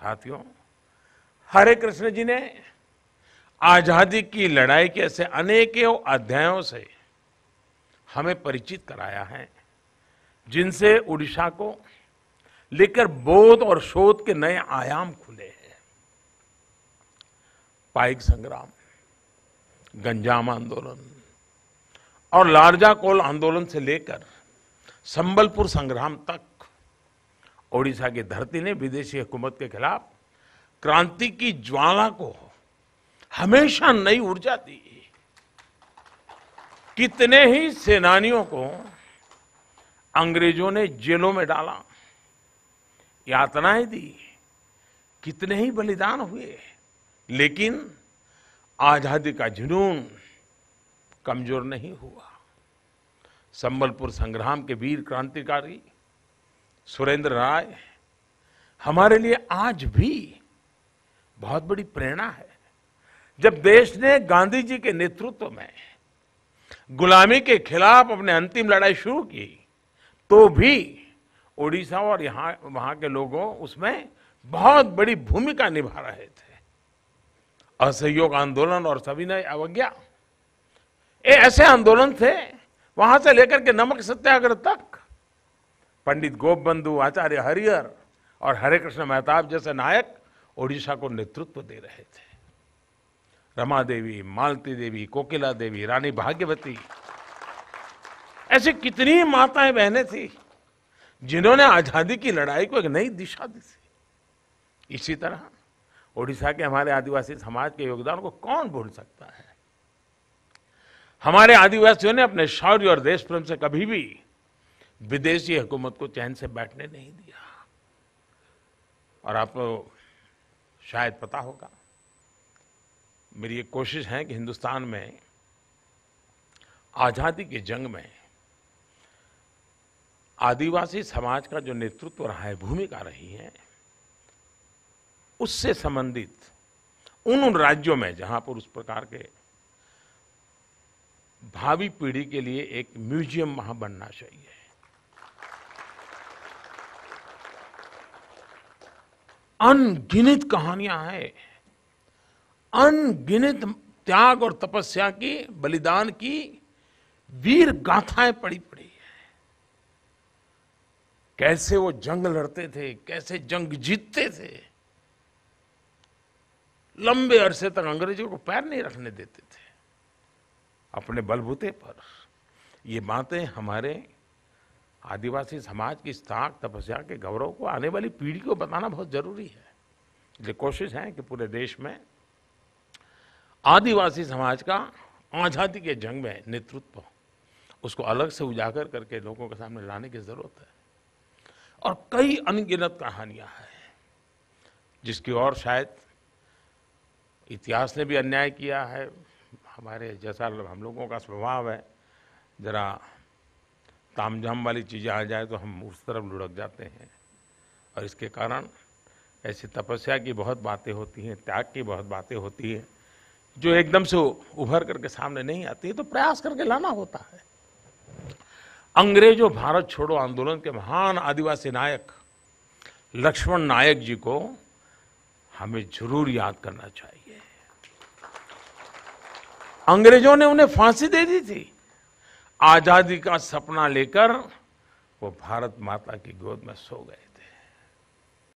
साथियों हरे कृष्ण जी ने आजादी की लड़ाई के ऐसे अनेकों अध्यायों से हमें परिचित कराया है जिनसे उड़ीसा को लेकर बोध और शोध के नए आयाम खुले हैं पाइक संग्राम गंजाम आंदोलन और लारजा कोल आंदोलन से लेकर संबलपुर संग्राम तक ओडिशा की धरती ने विदेशी हुकूमत के खिलाफ क्रांति की ज्वाला को हमेशा नई ऊर्जा दी कितने ही सेनानियों को अंग्रेजों ने जेलों में डाला यातनाएं दी कितने ही बलिदान हुए लेकिन आजादी का जुनून कमजोर नहीं हुआ संबलपुर संग्राम के वीर क्रांतिकारी सुरेंद्र राय हमारे लिए आज भी बहुत बड़ी प्रेरणा है जब देश ने गांधी जी के नेतृत्व में गुलामी के खिलाफ अपने अंतिम लड़ाई शुरू की तो भी ओडिशा और यहाँ वहां के लोगों उसमें बहुत बड़ी भूमिका निभा रहे थे असहयोग आंदोलन और सविनय अवज्ञा ये ऐसे आंदोलन थे वहां से लेकर के नमक सत्याग्रह तक पंडित गोपबंधु आचार्य हरिहर और हरे कृष्ण मेहताब जैसे नायक ओडिशा को नेतृत्व दे रहे थे रमा देवी मालती देवी कोकिला देवी रानी भाग्यवती ऐसी कितनी माताएं बहनें थी जिन्होंने आजादी की लड़ाई को एक नई दिशा दी थी इसी तरह ओडिशा के हमारे आदिवासी समाज के योगदान को कौन भूल सकता है हमारे आदिवासियों ने अपने शौर्य और देश प्रेम से कभी भी विदेशी हुकूमत को चैन से बैठने नहीं दिया और आपको शायद पता होगा मेरी ये कोशिश है कि हिंदुस्तान में आज़ादी की जंग में आदिवासी समाज का जो नेतृत्व रहा है भूमिका रही है उससे संबंधित उन उन राज्यों में जहां पर उस प्रकार के भावी पीढ़ी के लिए एक म्यूजियम वहां बनना चाहिए अनगिनित कहानियां हैं अनगिनित त्याग और तपस्या की बलिदान की वीर गाथाएं पड़ी पड़ी है कैसे वो जंग लड़ते थे कैसे जंग जीतते थे लंबे अरसे तक अंग्रेजों को पैर नहीं रखने देते थे अपने बलबूते पर ये बातें हमारे आदिवासी समाज की साख तपस्या के गौरव को आने वाली पीढ़ी को बताना बहुत ज़रूरी है इसलिए कोशिश है कि पूरे देश में आदिवासी समाज का आज़ादी के जंग में नेतृत्व उसको अलग से उजागर करके लोगों के सामने लाने की ज़रूरत है और कई अनगिनत कहानियां हैं जिसकी ओर शायद इतिहास ने भी अन्याय किया है हमारे जैसा हम लोगों का स्वभाव है ज़रा तामझाम वाली चीज़ें आ जाए तो हम उस तरफ लुढ़क जाते हैं और इसके कारण ऐसी तपस्या की बहुत बातें होती हैं त्याग की बहुत बातें होती हैं जो एकदम से उभर करके सामने नहीं आती है तो प्रयास करके लाना होता है अंग्रेजों भारत छोड़ो आंदोलन के महान आदिवासी नायक लक्ष्मण नायक जी को हमें जरूर याद करना चाहिए अंग्रेजों ने उन्हें फांसी दे दी थी आजादी का सपना लेकर वो भारत माता की गोद में सो गए